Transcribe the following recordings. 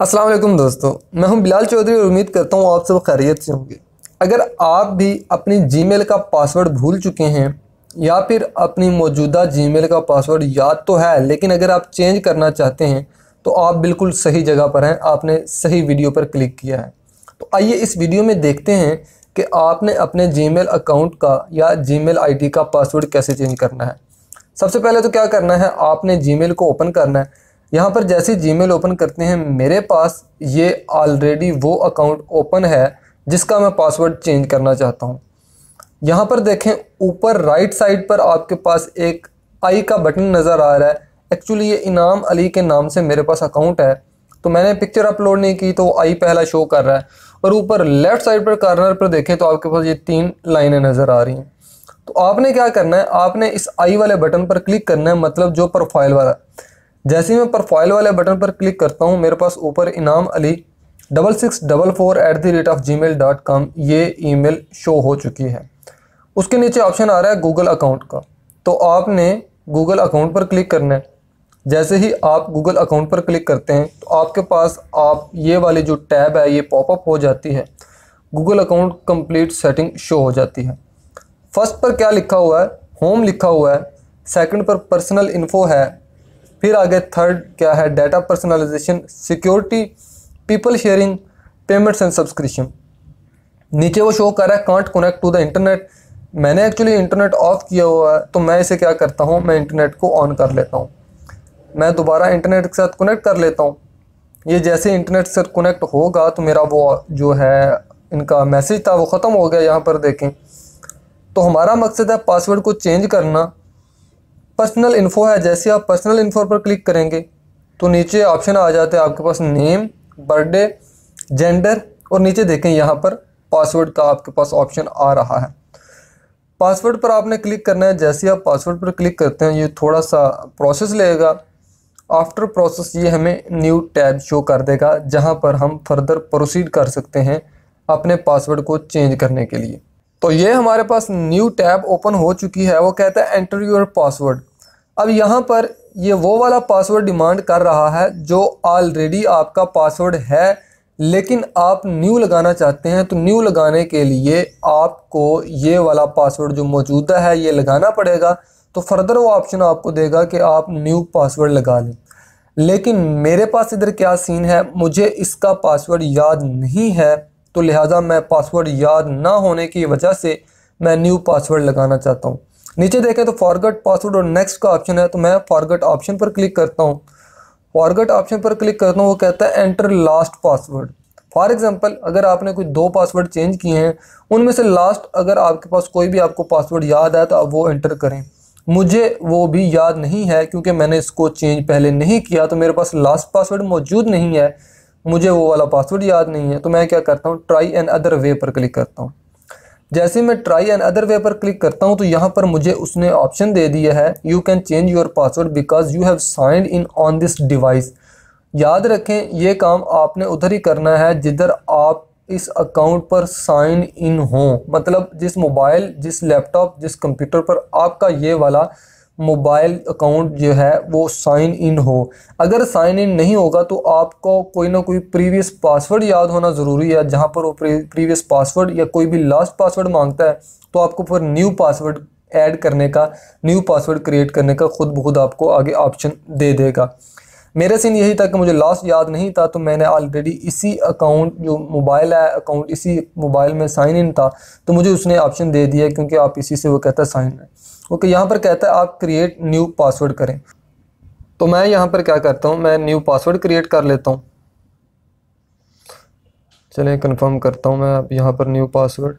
अस्सलाम वालेकुम दोस्तों मैं हूं बिलाल चौधरी और उम्मीद करता हूं आप सब खैरियत से होंगे अगर आप भी अपनी जीमेल का पासवर्ड भूल चुके हैं या फिर अपनी मौजूदा जीमेल का पासवर्ड याद तो है लेकिन अगर आप चेंज करना चाहते हैं तो आप बिल्कुल सही जगह पर हैं आपने सही वीडियो पर क्लिक किया है तो आइए इस वीडियो में देखते हैं कि आपने अपने जीमेल अकाउंट का या जीमेल आईडी का पासवर्ड कैसे चेंज करना है सबसे पहले तो क्या करना है आपने जीमेल को ओपन करना है यहाँ पर जैसे जी ओपन करते हैं मेरे पास ये ऑलरेडी वो अकाउंट ओपन है जिसका मैं पासवर्ड चेंज करना चाहता हूँ यहाँ पर देखें ऊपर राइट साइड पर आपके पास एक आई का बटन नज़र आ रहा है एक्चुअली ये इनाम अली के नाम से मेरे पास अकाउंट है तो मैंने पिक्चर अपलोड नहीं की तो आई पहला शो कर रहा है और ऊपर लेफ़्ट साइड पर कार्नर पर देखें तो आपके पास ये तीन लाइनें नज़र आ रही हैं तो आपने क्या करना है आपने इस आई वाले बटन पर क्लिक करना है मतलब जो प्रोफाइल वाला जैसे ही मैं प्रोफाइल वाले बटन पर क्लिक करता हूँ मेरे पास ऊपर Inam Ali double six double four at the rate of G mail dot com ये ई मेल शो हो चुकी है उसके नीचे ऑप्शन आ रहा है गूगल अकाउंट का तो आपने गूगल अकाउंट पर क्लिक करना है जैसे ही आप गूगल अकाउंट पर क्लिक करते हैं तो आपके पास आप ये वाली जो टैब है ये पॉपअप हो जाती है Google account complete setting show हो जाती है फर्स्ट पर क्या लिखा हुआ है होम लिखा हुआ है सेकंड पर पर्सनल इन्फो है फिर आगे थर्ड क्या है data personalisation security people sharing payments and subscription नीचे वो शो कर रहा है can't connect to the internet मैंने एक्चुअली इंटरनेट ऑफ किया हुआ है तो मैं इसे क्या करता हूँ मैं इंटरनेट को ऑन कर लेता हूँ मैं दोबारा इंटरनेट के साथ कनेक्ट कर लेता हूँ ये जैसे इंटरनेट से कनेक्ट होगा तो मेरा वो जो है इनका मैसेज था वो ख़त्म हो गया यहाँ पर देखें तो हमारा मकसद है पासवर्ड को चेंज करना पर्सनल इन्फो है जैसे आप पर्सनल इन्फो पर क्लिक करेंगे तो नीचे ऑप्शन आ जाता है आपके पास नेम बर्थडे जेंडर और नीचे देखें यहाँ पर पासवर्ड का आपके पास ऑप्शन आ रहा है पासवर्ड पर आपने क्लिक करना है जैसे आप पासवर्ड पर क्लिक करते हैं ये थोड़ा सा प्रोसेस लेगा आफ्टर प्रोसेस ये हमें न्यू टैब शो कर देगा जहाँ पर हम फर्दर प्रोसीड कर सकते हैं अपने पासवर्ड को चेंज करने के लिए तो ये हमारे पास न्यू टैब ओपन हो चुकी है वो कहता है एंटर योर पासवर्ड अब यहाँ पर ये वो वाला पासवर्ड डिमांड कर रहा है जो ऑलरेडी आपका पासवर्ड है लेकिन आप न्यू लगाना चाहते हैं तो न्यू लगाने के लिए आपको ये वाला पासवर्ड जो मौजूदा है ये लगाना पड़ेगा तो फर्दर वो ऑप्शन आपको देगा कि आप न्यू पासवर्ड लगा लें लेकिन मेरे पास इधर क्या सीन है मुझे इसका पासवर्ड याद नहीं है तो लिहाजा मैं पासवर्ड याद ना होने की वजह से मैं न्यू पासवर्ड लगाना चाहता हूँ नीचे देखें तो फॉरगेट पासवर्ड और नेक्स्ट का ऑप्शन है तो मैं फॉरगेट ऑप्शन पर क्लिक करता हूँ फॉरगेट ऑप्शन पर क्लिक करता हूँ वो कहता है enter last password for example अगर आपने कोई दो पासवर्ड चेंज किए हैं उनमें से लास्ट अगर आपके पास कोई भी आपको पासवर्ड याद है तो आप वो एंटर करें मुझे वो भी याद नहीं है क्योंकि मैंने इसको चेंज पहले नहीं किया तो मेरे पास लास्ट पासवर्ड मौजूद नहीं है मुझे वो वाला पासवर्ड याद नहीं है तो मैं क्या करता हूँ ट्राई एंड अदर वे पर क्लिक करता हूँ जैसे मैं ट्राई एन अदर वे पर क्लिक करता हूँ तो यहाँ पर मुझे उसने ऑप्शन दे दिया है you can change your password because you have signed in on this device याद रखें ये काम आपने उधर ही करना है जिधर आप इस अकाउंट पर साइन इन हो मतलब जिस मोबाइल जिस लैपटॉप जिस कंप्यूटर पर आपका ये वाला मोबाइल अकाउंट जो है वो साइन इन हो अगर साइन इन नहीं होगा तो आपको कोई ना कोई प्रीवियस पासवर्ड याद होना ज़रूरी है जहाँ पर वो प्रीवियस पासवर्ड या कोई भी लास्ट पासवर्ड मांगता है तो आपको फिर न्यू पासवर्ड ऐड करने का न्यू पासवर्ड क्रिएट करने का खुद ब खुद आपको आगे ऑप्शन दे देगा मेरा सीन यही था कि मुझे लास्ट याद नहीं था तो मैंने ऑलरेडी इसी अकाउंट जो मोबाइल है अकाउंट इसी मोबाइल में साइन इन था तो मुझे उसने ऑप्शन दे दिया क्योंकि आप इसी से वो कहता है साइन है ओके यहाँ पर कहता है आप क्रिएट न्यू पासवर्ड करें तो मैं यहाँ पर क्या करता हूँ मैं न्यू पासवर्ड क्रिएट कर लेता हूँ चलें कंफर्म करता हूँ मैं अब यहाँ पर न्यू पासवर्ड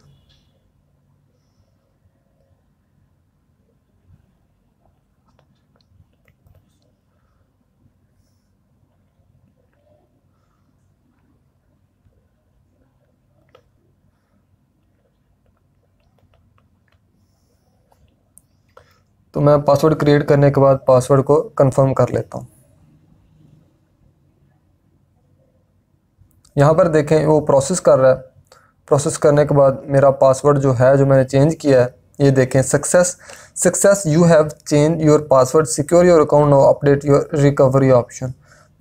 तो मैं पासवर्ड क्रिएट करने के बाद पासवर्ड को कंफर्म कर लेता हूँ यहाँ पर देखें वो प्रोसेस कर रहा है प्रोसेस करने के बाद मेरा पासवर्ड जो है जो मैंने चेंज किया है ये देखें success success you have change your password secure your account no update your recovery option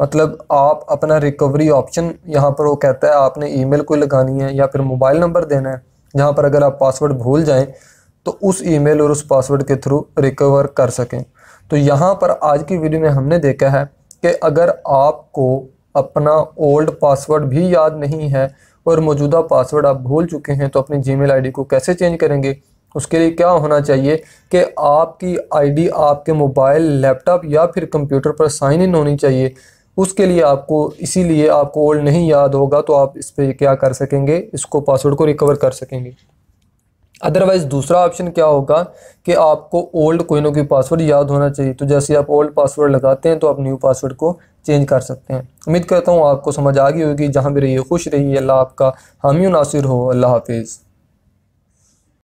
मतलब आप अपना रिकवरी ऑप्शन यहाँ पर वो कहता है आपने ईमेल को लगानी है या फिर मोबाइल नंबर देना है जहाँ पर अगर आप पासवर्ड भूल जाएं तो उस ईमेल और उस पासवर्ड के थ्रू रिकवर कर सकें तो यहाँ पर आज की वीडियो में हमने देखा है कि अगर आपको अपना ओल्ड पासवर्ड भी याद नहीं है और मौजूदा पासवर्ड आप भूल चुके हैं तो अपनी जीमेल आईडी को कैसे चेंज करेंगे उसके लिए क्या होना चाहिए कि आपकी आईडी आपके मोबाइल लैपटॉप या फिर कंप्यूटर पर साइन इन होनी चाहिए उसके लिए आपको इसीलिए आपको ओल्ड नहीं याद होगा तो आप इस पर क्या कर सकेंगे इसको पासवर्ड को रिकवर कर सकेंगे अदरवाइज़ दूसरा ऑप्शन क्या होगा कि आपको ओल्ड कोइनों की पासवर्ड याद होना चाहिए तो जैसे आप ओल्ड पासवर्ड लगाते हैं तो आप न्यू पासवर्ड को चेंज कर सकते हैं उम्मीद करता हूँ आपको समझ आ गई होगी जहाँ भी रहिए खुश रहिए अल्लाह आपका हामी नासिर हो अल्लाह हाफिज़